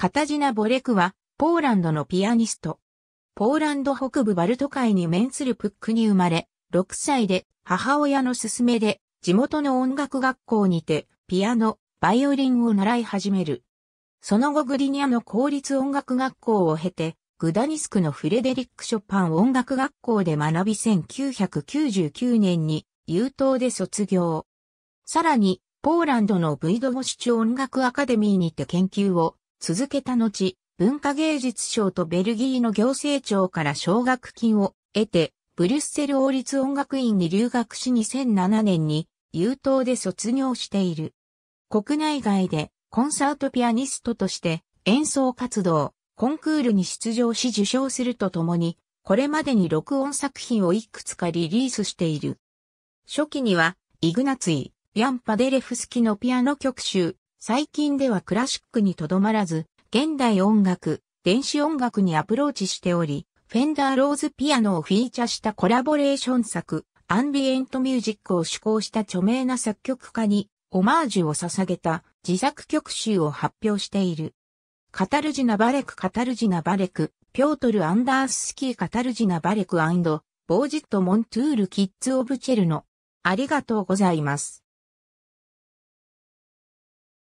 カタジナ・ボレクは、ポーランドのピアニスト。ポーランド北部バルト海に面するプックに生まれ、6歳で母親の勧めで地元の音楽学校にてピアノ、バイオリンを習い始める。その後グリニアの公立音楽学校を経て、グダニスクのフレデリック・ショパン音楽学校で学び1999年に優等で卒業。さらに、ポーランドのブイドゴシチュ音楽アカデミーにて研究を続けた後、文化芸術賞とベルギーの行政庁から奨学金を得て、ブリュッセル王立音楽院に留学し2007年に優等で卒業している。国内外でコンサートピアニストとして演奏活動、コンクールに出場し受賞するとともに、これまでに録音作品をいくつかリリースしている。初期には、イグナツイ、ヤンパデレフスキのピアノ曲集、最近ではクラシックにとどまらず、現代音楽、電子音楽にアプローチしており、フェンダーローズピアノをフィーチャーしたコラボレーション作、アンビエントミュージックを趣向した著名な作曲家にオマージュを捧げた自作曲集を発表している。カタルジナ・バレク・カタルジナ・バレク、ピョートル・アンダースキー・カタルジナ・バレクボージット・モントゥール・キッズ・オブ・チェルノ。ありがとうございます。